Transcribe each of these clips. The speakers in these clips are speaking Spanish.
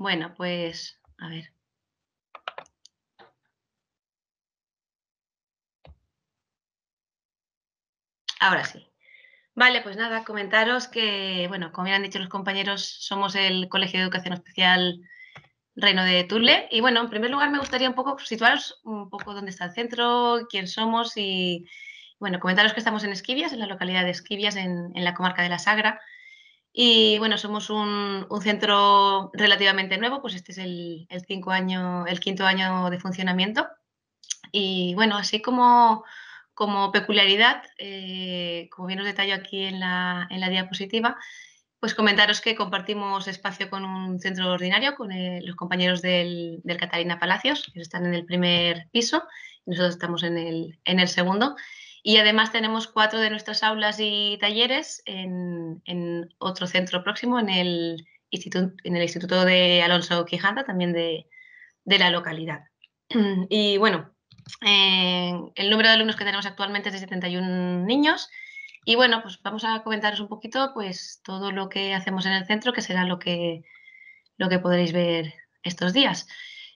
Bueno, pues a ver. Ahora sí. Vale, pues nada, comentaros que, bueno, como ya han dicho los compañeros, somos el Colegio de Educación Especial Reino de Tule. Y bueno, en primer lugar me gustaría un poco situaros un poco dónde está el centro, quién somos y, bueno, comentaros que estamos en Esquivias, en la localidad de Esquivias, en, en la comarca de La Sagra. Y bueno, somos un, centro relativamente nuevo, pues este es el, año, el quinto año de funcionamiento. Y bueno, así como, como peculiaridad, eh, como bien os detallo aquí en la, diapositiva, pues comentaros que compartimos espacio con un centro ordinario, con los compañeros del, Catalina Palacios, que están en el primer piso, y nosotros estamos en el, en el segundo. Y además tenemos cuatro de nuestras aulas y talleres en, otro centro próximo, en el, instituto, en el Instituto de Alonso Quijada, también de, la localidad. Y bueno, eh, el número de alumnos que tenemos actualmente es de 71 niños. Y bueno, pues vamos a comentaros un poquito pues todo lo que hacemos en el centro, que será lo que, lo que podréis ver estos días.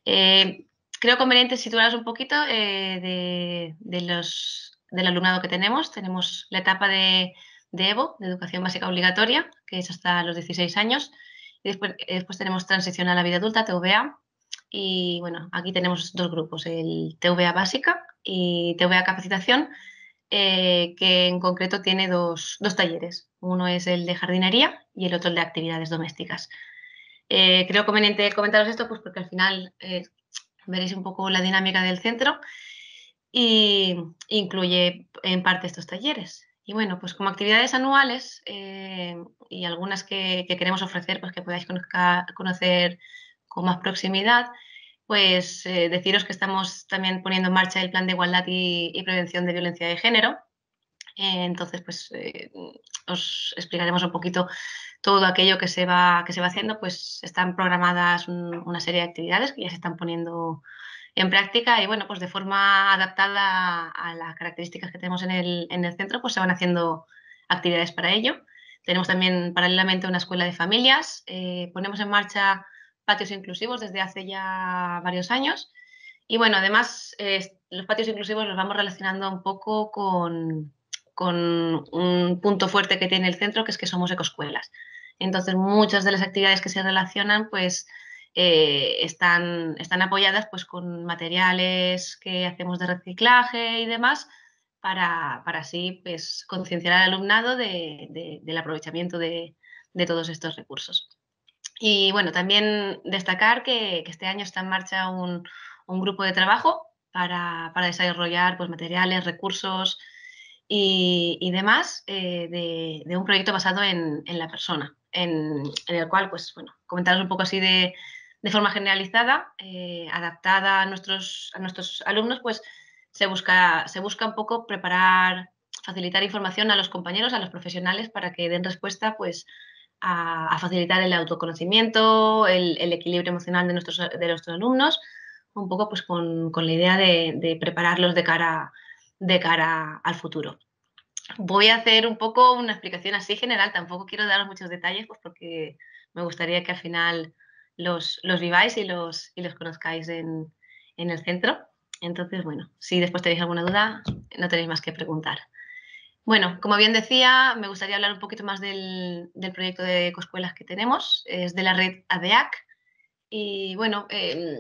Eh, creo conveniente situaros un poquito eh, de, los del alumnado que tenemos. Tenemos la etapa de, EVO, de Educación Básica Obligatoria, que es hasta los 16 años. Y después, eh, después tenemos Transición a la Vida Adulta, TVA. Y bueno, aquí tenemos dos grupos, el TVA Básica y TVA Capacitación, eh, que en concreto tiene dos, talleres. Uno es el de jardinería y el otro el de actividades domésticas. Eh, creo conveniente comentaros esto pues, porque al final veréis un poco la dinámica del centro y incluye en parte estos talleres. Y bueno, pues como actividades anuales eh, y algunas que, queremos ofrecer, pues que podáis conocer con más proximidad, pues eh, deciros que estamos también poniendo en marcha el plan de igualdad y, prevención de violencia de género. Eh, entonces, pues os explicaremos un poquito todo aquello que se va, que se va haciendo. Pues están programadas una serie de actividades que ya se están poniendo en práctica y bueno, pues de forma adaptada a las características que tenemos en el, centro, pues se van haciendo actividades para ello. Tenemos también paralelamente una escuela de familias, eh, ponemos en marcha patios inclusivos desde hace ya varios años y bueno, además los patios inclusivos los vamos relacionando un poco con, con un punto fuerte que tiene el centro, que es que somos ecoescuelas. Entonces, muchas de las actividades que se relacionan, pues eh, están, están apoyadas pues, con materiales que hacemos de reciclaje y demás para, para así pues, concienciar al alumnado del aprovechamiento de, todos estos recursos. Y bueno, también destacar que, este año está en marcha un, un grupo de trabajo para, para desarrollar pues, materiales, recursos y, y demás eh, de, un proyecto basado en, en la persona, en, en, el cual, pues bueno, comentaros un poco así de, de forma generalizada, eh, adaptada a nuestros, a nuestros alumnos, pues se busca, se busca un poco preparar, facilitar información a los compañeros, a los profesionales, para que den respuesta pues, a, facilitar el autoconocimiento, el, equilibrio emocional de nuestros, de nuestros alumnos, un poco pues, con, la idea de, prepararlos de cara, de cara al futuro. Voy a hacer un poco una explicación así general, tampoco quiero daros muchos detalles, pues porque me gustaría que al final los, los viváis y los, los conozcáis en, el centro. Entonces, bueno, si después tenéis alguna duda, no tenéis más que preguntar. Bueno, como bien decía, me gustaría hablar un poquito más del, proyecto de ecoescuelas que tenemos, es de la red ADEAC. Y bueno, eh,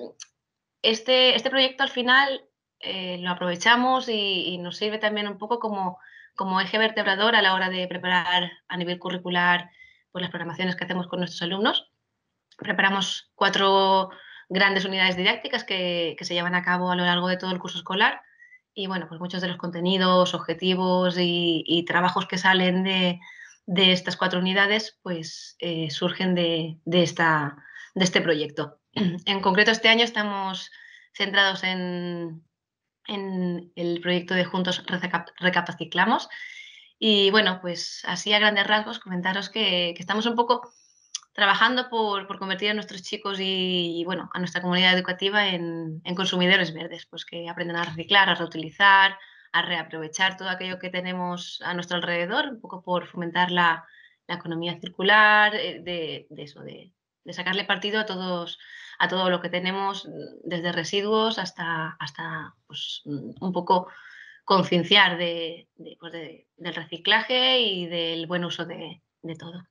este, este, proyecto al final eh, lo aprovechamos y, nos sirve también un poco como, como, eje vertebrador a la hora de preparar a nivel curricular pues, las programaciones que hacemos con nuestros alumnos. Preparamos cuatro grandes unidades didácticas que, se llevan a cabo a lo largo de todo el curso escolar y bueno, pues muchos de los contenidos, objetivos y, trabajos que salen de, estas cuatro unidades pues eh, surgen de, esta, de este proyecto. En concreto este año estamos centrados en, el proyecto de Juntos Recapaciclamos y bueno, pues así a grandes rasgos comentaros que, que estamos un poco trabajando por, por convertir a nuestros chicos y, bueno, a nuestra comunidad educativa en, consumidores verdes, pues que aprendan a reciclar, a reutilizar, a reaprovechar todo aquello que tenemos a nuestro alrededor, un poco por fomentar la, economía circular, eh, de, de eso, de, sacarle partido a todos a todo lo que tenemos, mm, desde residuos hasta, hasta pues, mm, un poco concienciar de, pues, de del reciclaje y del buen uso de todo.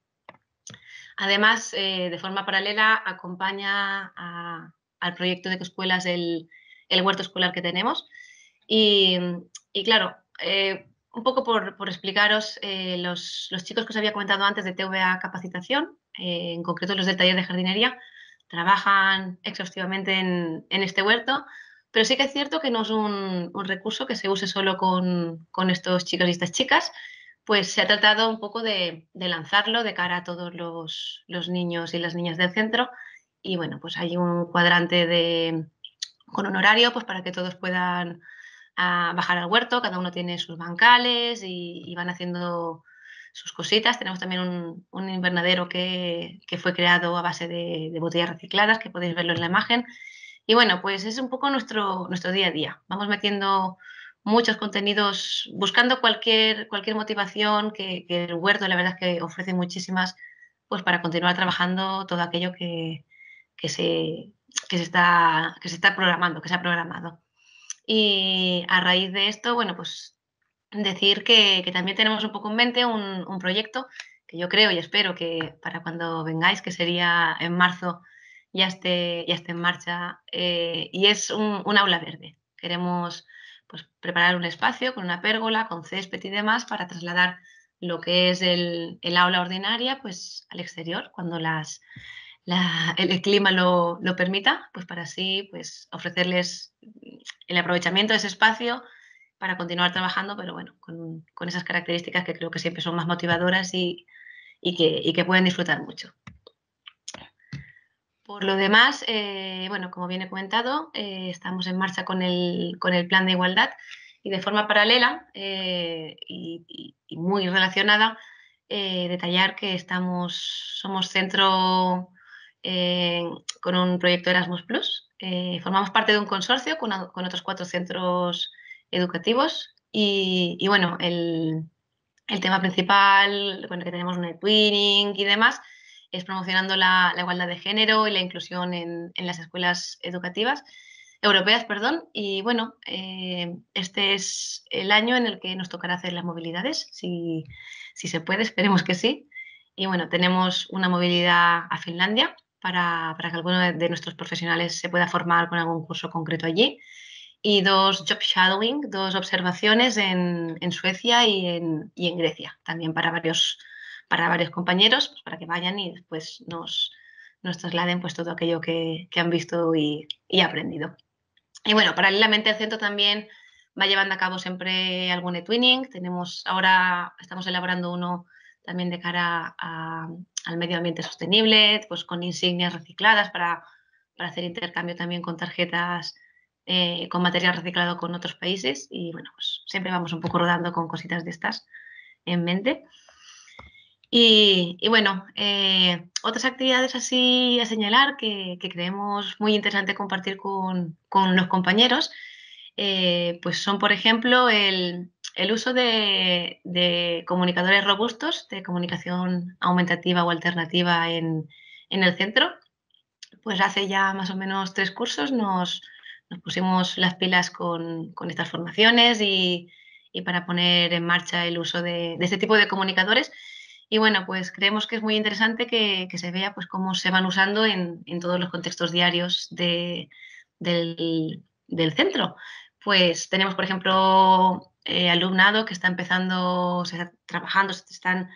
Además, eh, de forma paralela, acompaña al proyecto de escuelas el, huerto escolar que tenemos. Y, claro, eh, un poco por, explicaros, eh, los, chicos que os había comentado antes de TVA Capacitación, en concreto los del taller de jardinería, trabajan exhaustivamente en, este huerto, pero sí que es cierto que no es un, recurso que se use solo con estos chicos y estas chicas, pues se ha tratado un poco de, lanzarlo de cara a todos los, niños y las niñas del centro. Y bueno, pues hay un cuadrante de, con un horario pues para que todos puedan ah, bajar al huerto, cada uno tiene sus bancales y, van haciendo sus cositas. Tenemos también un, invernadero que, fue creado a base de, de, botellas recicladas, que podéis verlo en la imagen. Y bueno, pues es un poco nuestro, nuestro día a día. Vamos metiendo muchos contenidos, buscando cualquier, cualquier motivación que, el huerto, la verdad es que ofrece muchísimas, pues para continuar trabajando todo aquello que, se, se, está, que se está programando, que se ha programado. Y a raíz de esto, bueno, pues decir que, también tenemos un poco en mente un, proyecto que yo creo y espero que para cuando vengáis, que sería en marzo, ya esté, ya en marcha, eh, y es un, un aula verde. Queremos pues, preparar un espacio con una pérgola, con césped y demás para trasladar lo que es el, el aula ordinaria pues, al exterior cuando las, el, clima lo, permita, pues para así pues, ofrecerles el aprovechamiento de ese espacio para continuar trabajando, pero bueno, con, con esas características que creo que siempre son más motivadoras y, que, y que pueden disfrutar mucho. Por lo demás, eh, bueno, como bien he comentado, eh, estamos en marcha con el, plan de igualdad y de forma paralela eh, y, muy relacionada, detallar que estamos, somos centro con un proyecto Erasmus Plus. formamos parte de un consorcio con, otros cuatro centros educativos y, bueno, el, tema principal, que tenemos un twinning y demás, es promocionando la, igualdad de género y la inclusión en, las escuelas educativas europeas, perdón. Y bueno, eh, este es el año en el que nos tocará hacer las movilidades, si, se puede, esperemos que sí. Y bueno, tenemos una movilidad a Finlandia para, que alguno de, nuestros profesionales se pueda formar con algún curso concreto allí. Y dos job shadowing, dos observaciones en, Suecia y en, y en Grecia, también para varios para varios compañeros, pues, para que vayan y después nos, nos trasladen pues todo aquello que, que han visto y, y, aprendido. Y bueno, paralelamente el centro también va llevando a cabo siempre algún e-twinning. Tenemos ahora, estamos elaborando uno también de cara al medio ambiente sostenible, pues con insignias recicladas para, para hacer intercambio también con tarjetas eh, con material reciclado con otros países. Y bueno, pues siempre vamos un poco rodando con cositas de estas en mente. Y, bueno, eh, otras actividades así a señalar que, creemos muy interesante compartir con, los compañeros, eh, pues son, por ejemplo, el, uso de, comunicadores robustos de comunicación aumentativa o alternativa en, el centro. Pues hace ya más o menos tres cursos nos, pusimos las pilas con, estas formaciones y, para poner en marcha el uso de este tipo de comunicadores y bueno, pues creemos que es muy interesante que, se vea pues, cómo se van usando en, todos los contextos diarios del, centro. Pues tenemos, por ejemplo, eh, alumnado que está empezando, se está trabajando, se están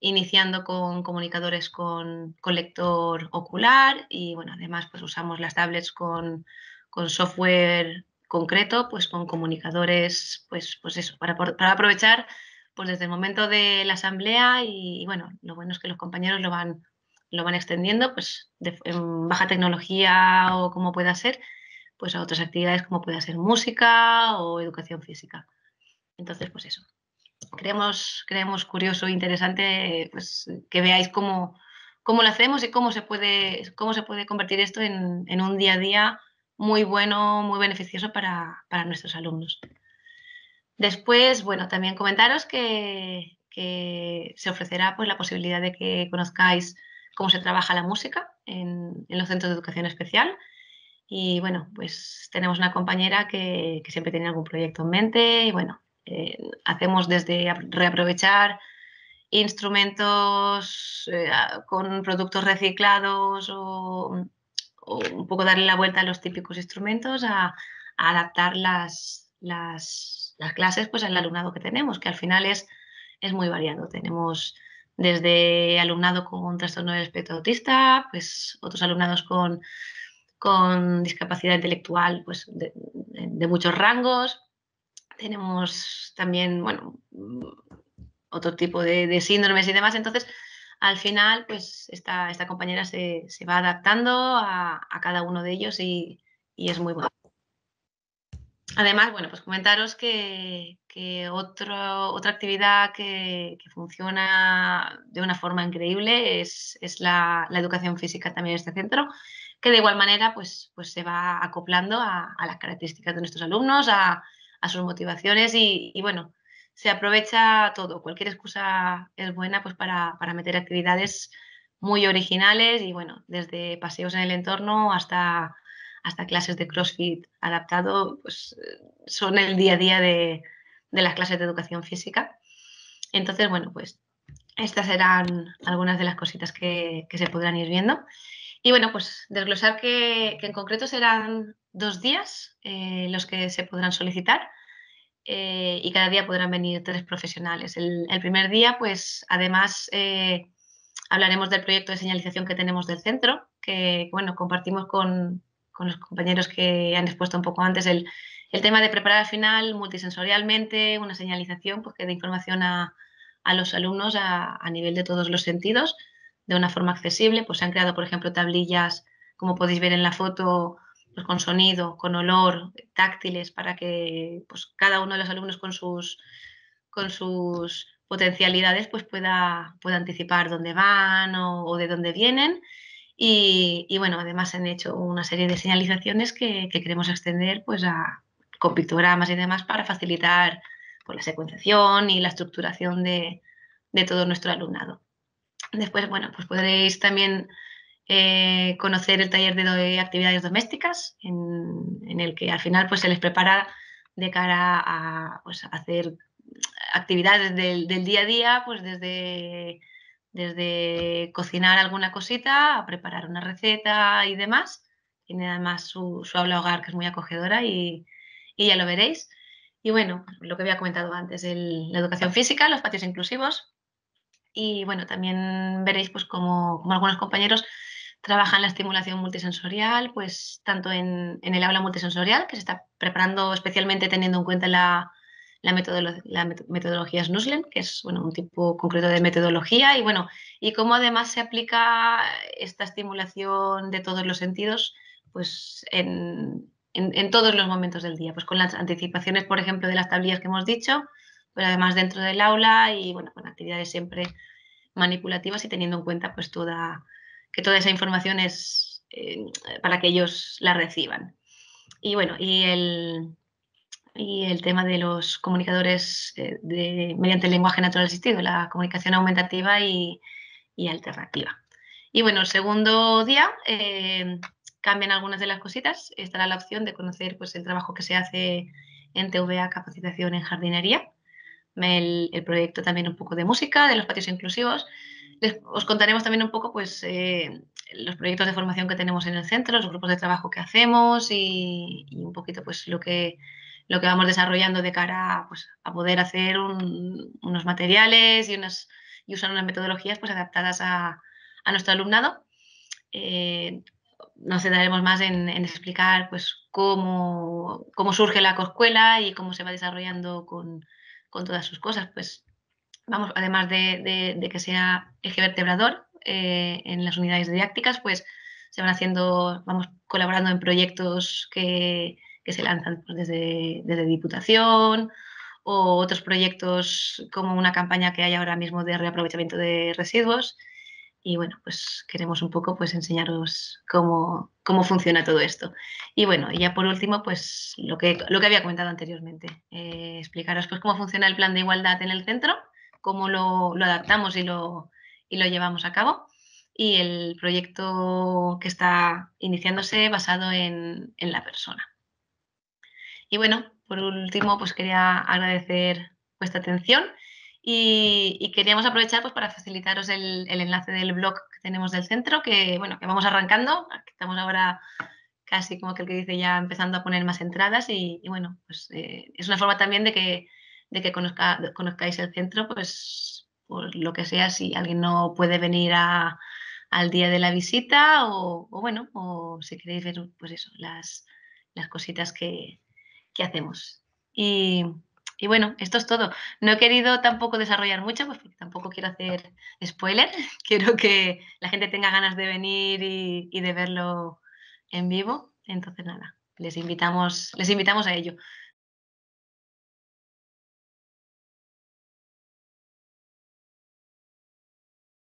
iniciando con comunicadores con, colector ocular y bueno, además pues usamos las tablets con, software concreto, pues con comunicadores, pues, pues eso, para, para aprovechar pues desde el momento de la asamblea y, bueno, lo bueno es que los compañeros lo van, extendiendo pues en baja tecnología o como pueda ser, pues a otras actividades como pueda ser música o educación física. Entonces, pues eso. Creemos, creemos curioso e interesante pues, que veáis cómo, cómo lo hacemos y cómo se puede, cómo se puede convertir esto en, en un día a día muy bueno, muy beneficioso para, para nuestros alumnos. Después, bueno, también comentaros que, se ofrecerá pues, la posibilidad de que conozcáis cómo se trabaja la música en, los centros de educación especial. Y bueno, pues tenemos una compañera que, siempre tiene algún proyecto en mente y bueno, eh, hacemos desde reaprovechar instrumentos eh, con productos reciclados o, un poco darle la vuelta a los típicos instrumentos a, a adaptar las las clases pues al alumnado que tenemos, que al final es, es muy variado. Tenemos desde alumnado con trastorno de espectro autista, pues otros alumnados con, con discapacidad intelectual pues, de, muchos rangos. Tenemos también, bueno, otro tipo de, síndromes y demás. Entonces, al final, pues esta, esta compañera se, se va adaptando a, cada uno de ellos y, y es muy bueno. Además, bueno, pues comentaros que, otra actividad que, funciona de una forma increíble es, la, educación física también en este centro, que de igual manera pues, pues se va acoplando a, las características de nuestros alumnos, a, sus motivaciones y, bueno, se aprovecha todo. Cualquier excusa es buena pues para, para meter actividades muy originales y bueno, desde paseos en el entorno hasta hasta clases de CrossFit adaptado, pues son el día a día de, las clases de educación física. Entonces, bueno, pues estas serán algunas de las cositas que, se podrán ir viendo. Y bueno, pues desglosar que, en concreto serán dos días eh, los que se podrán solicitar eh, y cada día podrán venir tres profesionales. El, primer día, pues además eh, hablaremos del proyecto de señalización que tenemos del centro, que bueno, compartimos con, con los compañeros que han expuesto un poco antes el, tema de preparar al final multisensorialmente una señalización pues, que dé información a, los alumnos a, nivel de todos los sentidos de una forma accesible. Pues se han creado, por ejemplo, tablillas, como podéis ver en la foto, pues, con sonido, con olor, táctiles, para que pues, cada uno de los alumnos con sus, con sus potencialidades pues, pueda, pueda anticipar dónde van o de dónde vienen y, bueno, además han hecho una serie de señalizaciones que, queremos extender pues a, con pictogramas y demás para facilitar pues, la secuenciación y la estructuración de, todo nuestro alumnado. Después, bueno, pues podréis también eh, conocer el taller de actividades domésticas, en, el que al final pues, se les prepara de cara a pues, hacer actividades del día a día, pues desde desde cocinar alguna cosita a preparar una receta y demás. Tiene además su, su aula hogar que es muy acogedora y, ya lo veréis. Y bueno, lo que había comentado antes, la educación física, los patios inclusivos. Y bueno, también veréis pues como, algunos compañeros trabajan la estimulación multisensorial, pues tanto en, en, el aula multisensorial, que se está preparando especialmente teniendo en cuenta la, la, metodología SNUSLEN, que es bueno, un tipo concreto de metodología, y bueno, y cómo además se aplica esta estimulación de todos los sentidos, pues en, en, todos los momentos del día, pues con las anticipaciones, por ejemplo, de las tablillas que hemos dicho, pero pues además dentro del aula y bueno, con actividades siempre manipulativas y teniendo en cuenta pues toda que toda esa información es eh, para que ellos la reciban. Y bueno, y el, y el tema de los comunicadores eh, de, mediante el lenguaje natural asistido, la comunicación aumentativa y, y alternativa. Y bueno, el segundo día eh, cambian algunas de las cositas. Estará la opción de conocer pues, el trabajo que se hace en TVA, capacitación en jardinería, el, el proyecto también un poco de música, de los patios inclusivos. os contaremos también un poco pues, eh, los proyectos de formación que tenemos en el centro, los grupos de trabajo que hacemos y, y un poquito pues, lo que lo que vamos desarrollando de cara pues, a, poder hacer unos materiales y, unas, y usar unas metodologías pues, adaptadas a, nuestro alumnado. No eh, nos centraremos más en, explicar pues, cómo, surge la coescuela y cómo se va desarrollando con, con todas sus cosas. Pues, vamos, además de, que sea eje vertebrador eh, en las unidades didácticas, pues se van haciendo, vamos colaborando en proyectos que, que se lanzan pues, desde, desde Diputación o otros proyectos como una campaña que hay ahora mismo de reaprovechamiento de residuos. Y bueno, pues queremos un poco pues, enseñaros cómo, funciona todo esto. Y bueno, y ya por último, pues lo que, lo que había comentado anteriormente, eh, explicaros pues, cómo funciona el plan de igualdad en el centro, cómo lo, adaptamos y lo, lo llevamos a cabo y el proyecto que está iniciándose basado en la persona. Y bueno, por último, pues quería agradecer vuestra atención y, queríamos aprovechar pues, para facilitaros el, enlace del blog que tenemos del centro, que bueno, que vamos arrancando, estamos ahora casi como que el que dice ya empezando a poner más entradas y, bueno, pues eh, es una forma también de que, que conozcáis el centro, pues por lo que sea, si alguien no puede venir al día de la visita o, bueno, o si queréis ver pues eso, las, las cositas que, qué hacemos. Y, bueno, esto es todo. No he querido tampoco desarrollar mucho, pues porque tampoco quiero hacer spoiler. Quiero que la gente tenga ganas de venir y, y de verlo en vivo. Entonces, nada, les invitamos, les invitamos a ello.